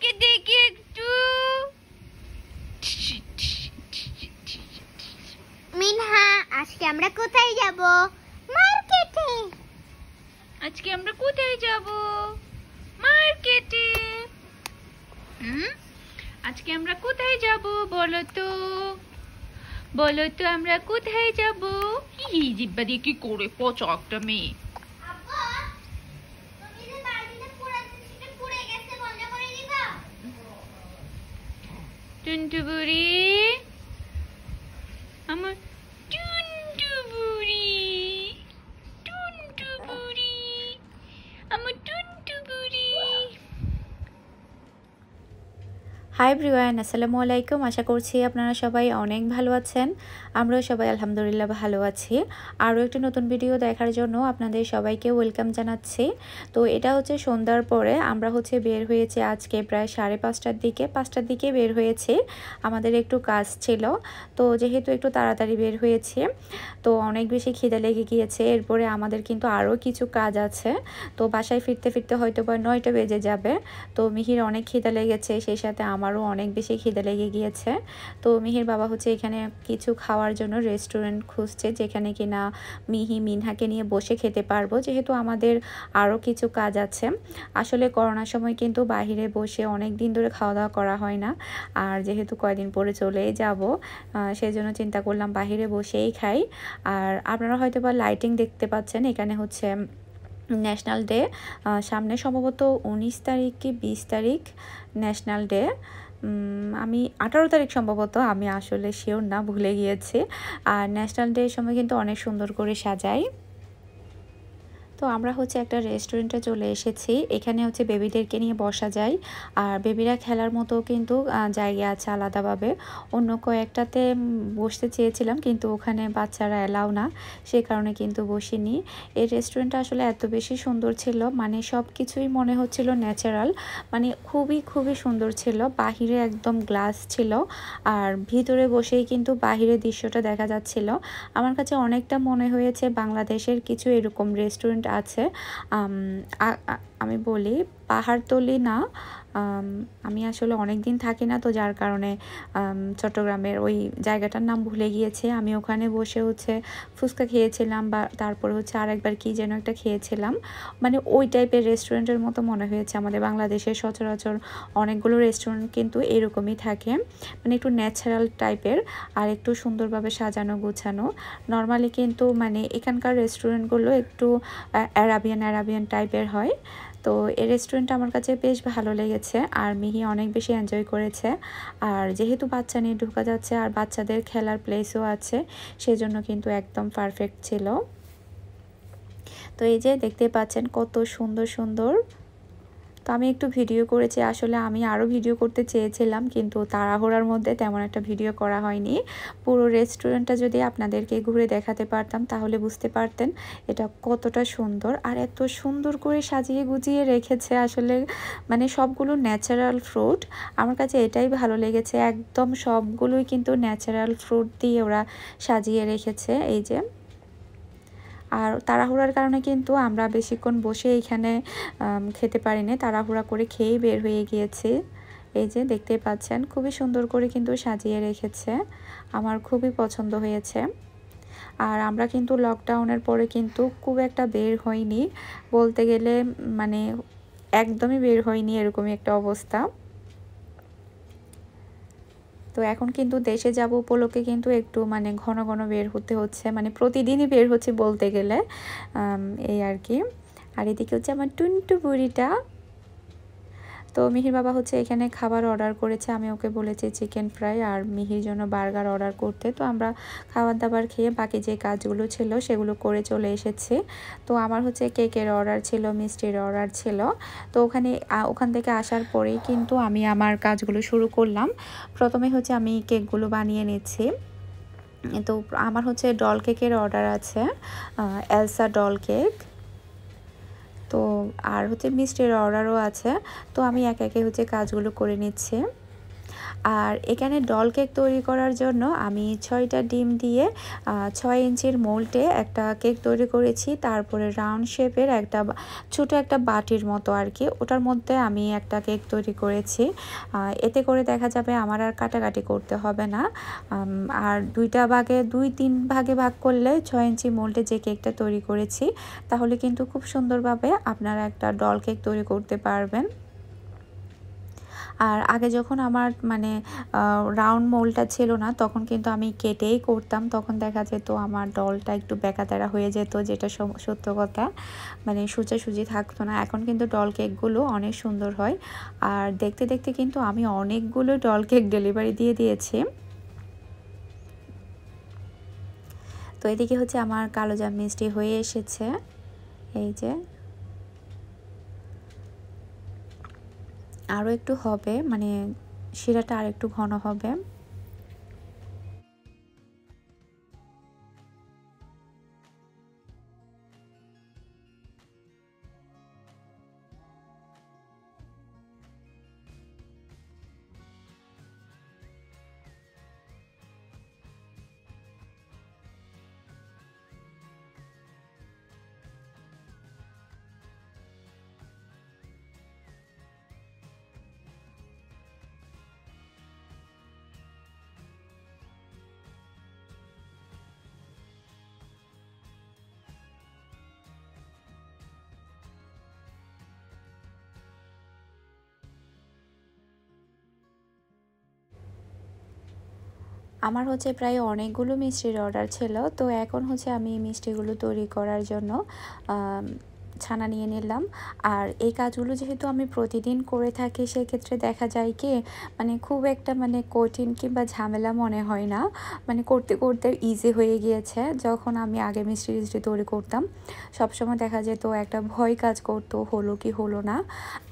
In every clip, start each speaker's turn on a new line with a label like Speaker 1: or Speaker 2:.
Speaker 1: আমাকে দেখি একটু মিনহা আজকে আমরা কোথায় যাব মার্কেটে আজকে আমরা কোথায় যাব মার্কেটে হুম আজকে আমরা কোথায় যাব বলো তো বলো তো আমরা কোথায় যাব কি জিব্বা দিয়ে কি করে পচা একটা মেয়ে dun booty হাই ব্রিওয়ান আসসালামু আলাইকুম আশা করছি আপনারা সবাই অনেক ভালো আছেন আমরাও সবাই আলহামদুলিল্লাহ ভালো আছি আরও একটি নতুন ভিডিও দেখার জন্য আপনাদের সবাইকে ওয়েলকাম জানাচ্ছি তো এটা হচ্ছে সন্ধ্যার পরে আমরা হচ্ছে বের হয়েছে আজকে প্রায় সাড়ে পাঁচটার দিকে পাঁচটার দিকে বের হয়েছে আমাদের একটু কাজ ছিল তো যেহেতু একটু তাড়াতাড়ি বের হয়েছে তো অনেক বেশি খিদে লেগে গিয়েছে এরপরে আমাদের কিন্তু আরও কিছু কাজ আছে তো বাসায় ফিরতে ফিরতে হয়তো বা নয়টা বেজে যাবে তো মিহির অনেক খিদে লেগেছে সেই সাথে আমার আমারও অনেক বেশি খিদে লেগে গিয়েছে তো মিহির বাবা হচ্ছে এখানে কিছু খাওয়ার জন্য রেস্টুরেন্ট খুঁজছে যেখানে কি না মিহি মিনহাকে নিয়ে বসে খেতে পারবো যেহেতু আমাদের আরও কিছু কাজ আছে আসলে করোনার সময় কিন্তু বাহিরে বসে অনেক দিন ধরে খাওয়া দাওয়া করা হয় না আর যেহেতু কয়দিন পরে চলেই যাব সেই জন্য চিন্তা করলাম বাহিরে বসেই খাই আর আপনারা হয়তো বা লাইটিং দেখতে পাচ্ছেন এখানে হচ্ছে ন্যাশনাল ডে সামনে সম্ভবত উনিশ তারিখ কি বিশ তারিখ ন্যাশনাল ডে আমি আঠারো তারিখ সম্ভবত আমি আসলে শিওর না ভুলে গিয়েছি আর ন্যাশনাল ডে সময় কিন্তু অনেক সুন্দর করে সাজাই তো আমরা হচ্ছে একটা রেস্টুরেন্টে চলে এসেছি এখানে হচ্ছে বেবিদেরকে নিয়ে বসা যায় আর বেবিরা খেলার মতো কিন্তু জায়গা আছে আলাদাভাবে অন্য কয়েকটাতে বসতে চেয়েছিলাম কিন্তু ওখানে বাচ্চারা অ্যালাও না সে কারণে কিন্তু বসিনি এই রেস্টুরেন্টটা আসলে এত বেশি সুন্দর ছিল মানে সব কিছুই মনে হচ্ছিল ন্যাচারাল মানে খুবই খুবই সুন্দর ছিল বাহিরে একদম গ্লাস ছিল আর ভিতরে বসেই কিন্তু বাহিরে দৃশ্যটা দেখা যাচ্ছিল আমার কাছে অনেকটা মনে হয়েছে বাংলাদেশের কিছু এরকম রেস্টুরেন্ট আছে আমি বলি পাহাড়তলি না আমি আসলে অনেক দিন থাকি না তো যার কারণে চট্টগ্রামের ওই জায়গাটার নাম ভুলে গিয়েছে আমি ওখানে বসে হচ্ছে ফুচকা খেয়েছিলাম বা তারপরে হচ্ছে আরেকবার কি যেন একটা খেয়েছিলাম মানে ওই টাইপের রেস্টুরেন্টের মতো মনে হয়েছে আমাদের বাংলাদেশের সচরাচর অনেকগুলো রেস্টুরেন্ট কিন্তু এরকমই থাকে মানে একটু ন্যাচারাল টাইপের আর একটু সুন্দরভাবে সাজানো গোছানো নর্মালি কিন্তু মানে এখানকার রেস্টুরেন্টগুলো একটু অ্যারাবিয়ান অ্যারাবিয়ান টাইপের হয় তো এই রেস্টুরেন্টটা আমার কাছে বেশ ভালো লেগেছে আর মিহি অনেক বেশি এনজয় করেছে আর যেহেতু বাচ্চা নিয়ে ঢুকা যাচ্ছে আর বাচ্চাদের খেলার প্লেসও আছে সেজন্য কিন্তু একদম পারফেক্ট ছিল তো এই যে দেখতে পাচ্ছেন কত সুন্দর সুন্দর তো আমি একটু ভিডিও করেছি আসলে আমি আরও ভিডিও করতে চেয়েছিলাম কিন্তু তাড়াহোড়ার মধ্যে তেমন একটা ভিডিও করা হয়নি পুরো রেস্টুরেন্টটা যদি আপনাদেরকে ঘুরে দেখাতে পারতাম তাহলে বুঝতে পারতেন এটা কতটা সুন্দর আর এত সুন্দর করে সাজিয়ে গুজিয়ে রেখেছে আসলে মানে সবগুলো ন্যাচারাল ফ্রুট আমার কাছে এটাই ভালো লেগেছে একদম সবগুলোই কিন্তু ন্যাচারাল ফ্রুট দিয়ে ওরা সাজিয়ে রেখেছে এই যে আর তাড়াহুড়ার কারণে কিন্তু আমরা বেশিক্ষণ বসে এইখানে খেতে পারিনি তাড়াহুড়া করে খেয়েই বের হয়ে গিয়েছি এই যে দেখতে পাচ্ছেন খুবই সুন্দর করে কিন্তু সাজিয়ে রেখেছে আমার খুবই পছন্দ হয়েছে আর আমরা কিন্তু লকডাউনের পরে কিন্তু খুব একটা বের হইনি বলতে গেলে মানে একদমই বের হইনি এরকমই একটা অবস্থা তো এখন কিন্তু দেশে যাব উপলক্ষে কিন্তু একটু মানে ঘন ঘন বের হতে হচ্ছে মানে প্রতিদিনই বের হচ্ছে বলতে গেলে এই আর কি আর এদিকে হচ্ছে আমার টুনটু বুড়িটা তো মিহির বাবা হচ্ছে এখানে খাবার অর্ডার করেছে আমি ওকে বলেছি চিকেন ফ্রাই আর মিহির জন্য বার্গার অর্ডার করতে তো আমরা খাবার দাবার খেয়ে বাকি যে কাজগুলো ছিল সেগুলো করে চলে এসেছি তো আমার হচ্ছে কেকের অর্ডার ছিল মিষ্টির অর্ডার ছিল তো ওখানে ওখান থেকে আসার পরেই কিন্তু আমি আমার কাজগুলো শুরু করলাম প্রথমে হচ্ছে আমি কেকগুলো বানিয়ে নিচ্ছি তো আমার হচ্ছে ডল কেকের অর্ডার আছে এলসা ডল কেক তো আর হচ্ছে মিস্টের অর্ডারও আছে তো আমি একে একে হচ্ছে কাজগুলো করে নিচ্ছি আর এখানে ডল কেক তৈরি করার জন্য আমি ছয়টা ডিম দিয়ে ছয় ইঞ্চির মোল্টে একটা কেক তৈরি করেছি তারপরে রাউন্ড শেপের একটা ছোট একটা বাটির মতো আর কি ওটার মধ্যে আমি একটা কেক তৈরি করেছি এতে করে দেখা যাবে আমার আর কাটাকাটি করতে হবে না আর দুইটা ভাগে দুই তিন ভাগে ভাগ করলে ছয় ইঞ্চি মোল্টে যে কেকটা তৈরি করেছি তাহলে কিন্তু খুব সুন্দরভাবে আপনারা একটা ডল কেক তৈরি করতে পারবেন আর আগে যখন আমার মানে রাউন্ড মোলটা ছিল না তখন কিন্তু আমি কেটেই করতাম তখন দেখা যেত আমার ডলটা একটু বেকাতারা হয়ে যেত যেটা সত্য কথা মানে সোজাসুজি থাকতো না এখন কিন্তু ডল কেকগুলো অনেক সুন্দর হয় আর দেখতে দেখতে কিন্তু আমি অনেকগুলো ডল কেক ডেলিভারি দিয়ে দিয়েছি তো এদিকে হচ্ছে আমার কালো জাম মিষ্টি হয়ে এসেছে এই যে আরও একটু হবে মানে শিরাটা আর একটু ঘন হবে আমার হচ্ছে প্রায় অনেকগুলো মিষ্টির অর্ডার ছিল তো এখন হচ্ছে আমি মিষ্টিগুলো তৈরি করার জন্য ছানা নিয়ে নিলাম আর এই কাজগুলো যেহেতু আমি প্রতিদিন করে থাকি সেক্ষেত্রে দেখা যায় কি মানে খুব একটা মানে কঠিন কিংবা ঝামেলা মনে হয় না মানে করতে করতে ইজি হয়ে গিয়েছে যখন আমি আগে মিষ্টি টিষ্টি তৈরি করতাম সবসময় দেখা যেত একটা ভয় কাজ করতো হলো কি হলো না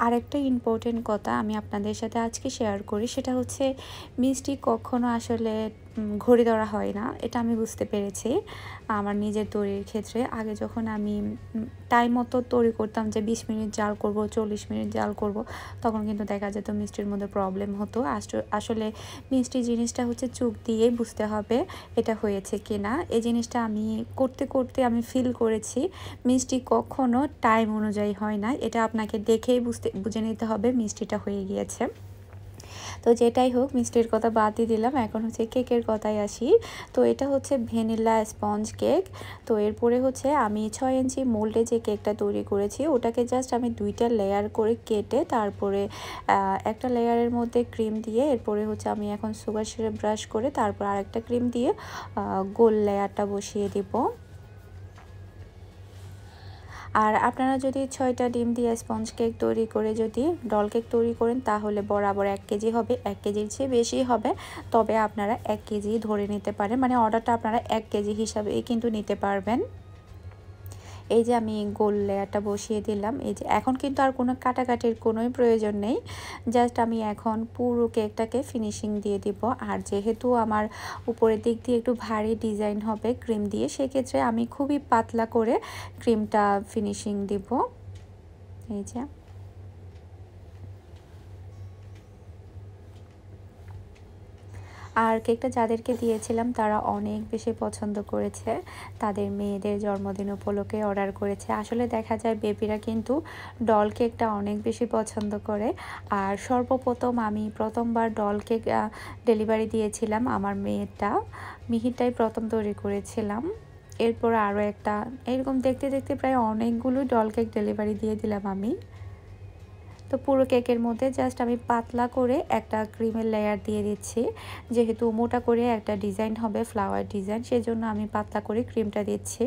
Speaker 1: আর একটা ইম্পর্টেন্ট কথা আমি আপনাদের সাথে আজকে শেয়ার করি সেটা হচ্ছে মিষ্টি কখনো আসলে ঘড়ি ধরা হয় না এটা আমি বুঝতে পেরেছি আমার নিজের তৈরির ক্ষেত্রে আগে যখন আমি টাইম মতো তৈরি করতাম যে বিশ মিনিট জাল করব চল্লিশ মিনিট জাল করব তখন কিন্তু দেখা যেত মিষ্টির মধ্যে প্রবলেম হতো আসলে মিষ্টি জিনিসটা হচ্ছে চোখ দিয়ে বুঝতে হবে এটা হয়েছে কি না এই জিনিসটা আমি করতে করতে আমি ফিল করেছি মিষ্টি কখনো টাইম অনুযায়ী হয় না এটা আপনাকে দেখেই বুঝতে বুঝে নিতে হবে মিষ্টিটা হয়ে গিয়েছে তো যেটাই হোক মিষ্টির কথা বাদ দিয়ে দিলাম এখন হচ্ছে কেকের কথাই আসি তো এটা হচ্ছে ভ্যানিলা স্পঞ্জ কেক তো এরপরে হচ্ছে আমি ছয় ইঞ্চি মোল্ডে যে কেকটা তৈরি করেছি ওটাকে জাস্ট আমি দুইটা লেয়ার করে কেটে তারপরে একটা লেয়ারের মধ্যে ক্রিম দিয়ে এরপরে হচ্ছে আমি এখন সুগার সিরাপ ব্রাশ করে তারপর আরেকটা ক্রিম দিয়ে গোল লেয়ারটা বসিয়ে দেবো আর আপনারা যদি ছয়টা ডিম দিয়ে স্পঞ্জ কেক তৈরি করে যদি ডল কেক তৈরি করেন তাহলে বরাবর এক কেজি হবে এক কেজির চেয়ে বেশি হবে তবে আপনারা এক কেজি ধরে নিতে পারেন মানে অর্ডারটা আপনারা এক কেজি হিসাবেই কিন্তু নিতে পারবেন এই যে আমি গোল লেয়ারটা বসিয়ে দিলাম এই যে এখন কিন্তু আর কোনো কাটাকাটির কোনোই প্রয়োজন নেই জাস্ট আমি এখন পুরো কেকটাকে ফিনিশিং দিয়ে দিব আর যেহেতু আমার উপরের দিক দিয়ে একটু ভারী ডিজাইন হবে ক্রিম দিয়ে সেক্ষেত্রে আমি খুবই পাতলা করে ক্রিমটা ফিনিশিং দিব এই যে আর কেকটা যাদেরকে দিয়েছিলাম তারা অনেক বেশি পছন্দ করেছে তাদের মেয়েদের জন্মদিন উপলক্ষে অর্ডার করেছে আসলে দেখা যায় বেবিরা কিন্তু ডল কেকটা অনেক বেশি পছন্দ করে আর সর্বপ্রথম আমি প্রথমবার ডল কেক ডেলিভারি দিয়েছিলাম আমার মেয়েটা মিহিরটাই প্রথম তৈরি করেছিলাম এরপর আরও একটা এরকম দেখতে দেখতে প্রায় অনেকগুলো ডল কেক ডেলিভারি দিয়ে দিলাম আমি তো পুরো কেকের মধ্যে জাস্ট আমি পাতলা করে একটা ক্রিমের লেয়ার দিয়ে দিচ্ছি যেহেতু মোটা করে একটা ডিজাইন হবে ফ্লাওয়ার ডিজাইন সেজন্য আমি পাতলা করে ক্রিমটা দিচ্ছি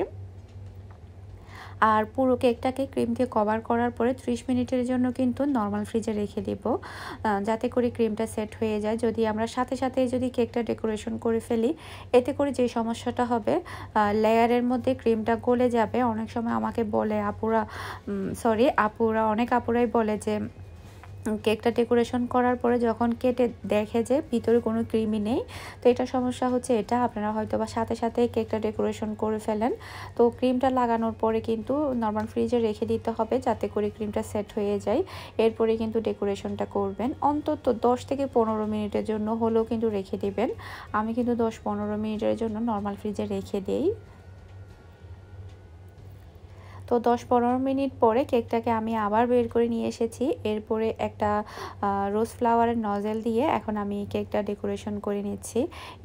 Speaker 1: আর পুরো কেকটাকে ক্রিম দিয়ে কভার করার পরে 30 মিনিটের জন্য কিন্তু নর্মাল ফ্রিজে রেখে দেব যাতে করে ক্রিমটা সেট হয়ে যায় যদি আমরা সাথে সাথে যদি কেকটা ডেকোরেশন করে ফেলি এতে করে যে সমস্যাটা হবে লেয়ারের মধ্যে ক্রিমটা গলে যাবে অনেক সময় আমাকে বলে আপুরা সরি আপুরা অনেক আপুরাই বলে যে কেকটা ডেকোরেশন করার পরে যখন কেটে দেখে যে ভিতরে কোনো ক্রিমি নেই তো এটা সমস্যা হচ্ছে এটা আপনারা হয়তো বা সাথে সাথে কেকটা ডেকোরেশন করে ফেলেন তো ক্রিমটা লাগানোর পরে কিন্তু নর্মাল ফ্রিজে রেখে দিতে হবে যাতে করে ক্রিমটা সেট হয়ে যায় এরপরে কিন্তু ডেকোরেশনটা করবেন অন্তত দশ থেকে পনেরো মিনিটের জন্য হলেও কিন্তু রেখে দিবেন আমি কিন্তু দশ পনেরো মিনিটের জন্য নর্মাল ফ্রিজে রেখে দিই তো দশ পনেরো মিনিট পরে কেকটাকে আমি আবার বের করে নিয়ে এসেছি এরপরে একটা রোজ ফ্লাওয়ারের নজেল দিয়ে এখন আমি কেকটা ডেকোরেশন করে নিচ্ছি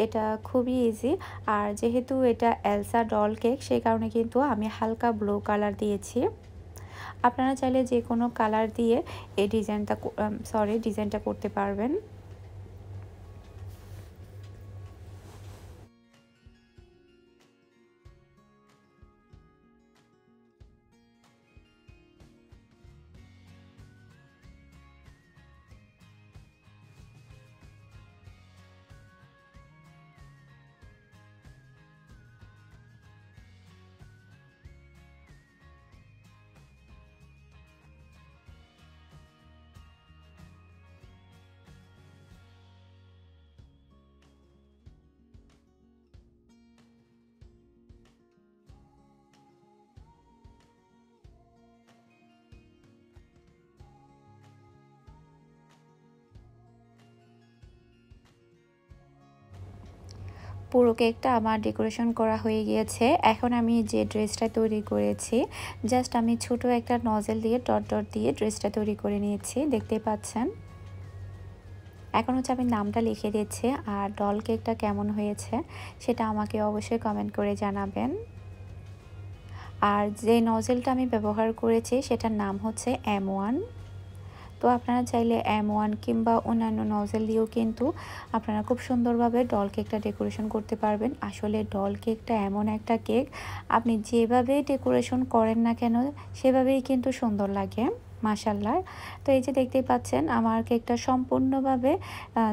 Speaker 1: এটা খুবই ইজি আর যেহেতু এটা এলসা ডল কেক সেই কারণে কিন্তু আমি হালকা ব্লু কালার দিয়েছি আপনারা চাইলে যে কোনো কালার দিয়ে এই ডিজাইনটা সরি ডিজাইনটা করতে পারবেন পুরো কেকটা আমার ডেকোরেশন করা হয়ে গিয়েছে এখন আমি যে ড্রেসটা তৈরি করেছি জাস্ট আমি ছোট একটা নজেল দিয়ে ডট ডট দিয়ে ড্রেসটা তৈরি করে নিয়েছি দেখতে পাচ্ছেন এখন হচ্ছে আমি নামটা লিখে দিচ্ছি আর ডল কেকটা কেমন হয়েছে সেটা আমাকে অবশ্যই কমেন্ট করে জানাবেন আর যে নজেলটা আমি ব্যবহার করেছি সেটার নাম হচ্ছে এম ওয়ান তো আপনারা চাইলে এম ওয়ান কিংবা অন্যান্য নজেল দিয়েও কিন্তু আপনারা খুব সুন্দরভাবে ডল কেকটা ডেকোরেশন করতে পারবেন আসলে ডল কেকটা এমন একটা কেক আপনি যেভাবে ডেকোরেশন করেন না কেন সেভাবেই কিন্তু সুন্দর লাগে মাসাল্লার তো এই যে দেখতেই পাচ্ছেন আমার কেকটা সম্পূর্ণভাবে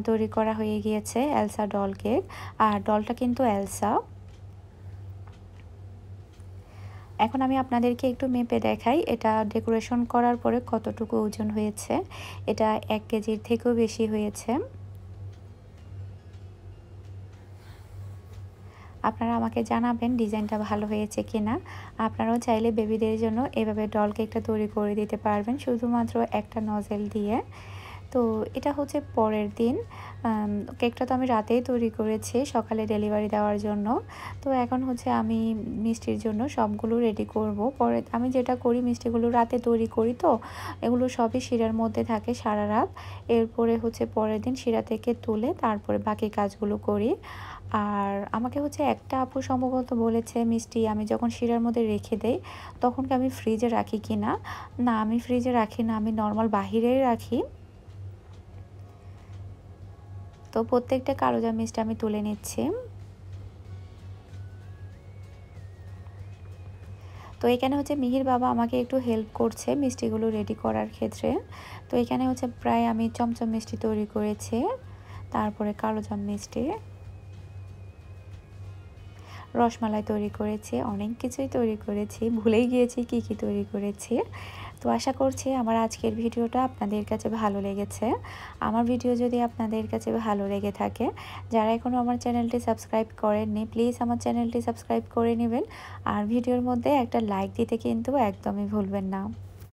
Speaker 1: তৈরি করা হয়ে গিয়েছে এলসা ডল কেক আর ডলটা কিন্তু এলসা এখন আমি আপনাদেরকে একটু মেপে দেখাই এটা ডেকোরেশন করার পরে কতটুকু ওজন হয়েছে এটা এক কেজির থেকেও বেশি হয়েছে আপনারা আমাকে জানাবেন ডিজাইনটা ভালো হয়েছে কিনা আপনারাও চাইলে বেবিদের জন্য এভাবে ডল কেকটা তৈরি করে দিতে পারবেন শুধুমাত্র একটা নজেল দিয়ে তো এটা হচ্ছে পরের দিন কেকটা তো আমি রাতেই তৈরি করেছি সকালে ডেলিভারি দেওয়ার জন্য তো এখন হচ্ছে আমি মিষ্টির জন্য সবগুলো রেডি করব পরে আমি যেটা করি মিষ্টিগুলো রাতে তৈরি করি তো এগুলো সবই শিরার মধ্যে থাকে সারা রাত এরপরে হচ্ছে পরের দিন শিরা থেকে তুলে তারপরে বাকি কাজগুলো করি আর আমাকে হচ্ছে একটা আপু সম্ভবত বলেছে মিষ্টি আমি যখন শিরার মধ্যে রেখে দেই তখন কি আমি ফ্রিজে রাখি কি না না আমি ফ্রিজে রাখি না আমি নর্মাল বাহিরেই রাখি তো প্রত্যেকটা কালো জামিজটা আমি তুলে নিচ্ছি তো এখানে হচ্ছে মিহির বাবা আমাকে একটু হেল্প করছে মিষ্টিগুলো রেডি করার ক্ষেত্রে তো এখানে হচ্ছে প্রায় আমি চমচম মিষ্টি তৈরি করেছি তারপরে জাম মিষ্টি রসমালাই তৈরি করেছি অনেক কিছুই তৈরি করেছি ভুলেই গিয়েছি কি কি তৈরি করেছি তো আশা করছি আমার আজকের ভিডিওটা আপনাদের কাছে ভালো লেগেছে আমার ভিডিও যদি আপনাদের কাছে ভালো লেগে থাকে যারা এখনও আমার চ্যানেলটি সাবস্ক্রাইব করেননি প্লিজ আমার চ্যানেলটি সাবস্ক্রাইব করে নেবেন আর ভিডিওর মধ্যে একটা লাইক দিতে কিন্তু একদমই ভুলবেন না